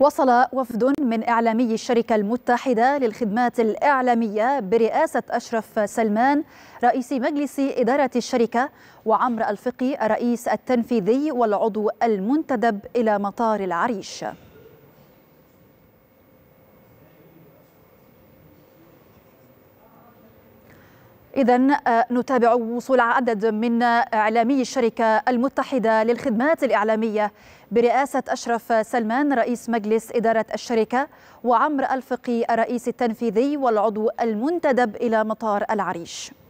وصل وفد من إعلامي الشركة المتحدة للخدمات الإعلامية برئاسة أشرف سلمان رئيس مجلس إدارة الشركة وعمر الفقي الرئيس التنفيذي والعضو المنتدب إلى مطار العريش إذا آه، نتابع وصول عدد من آه، إعلامي الشركة المتحدة للخدمات الإعلامية برئاسة أشرف سلمان رئيس مجلس إدارة الشركة وعمر الفقي الرئيس التنفيذي والعضو المنتدب إلى مطار العريش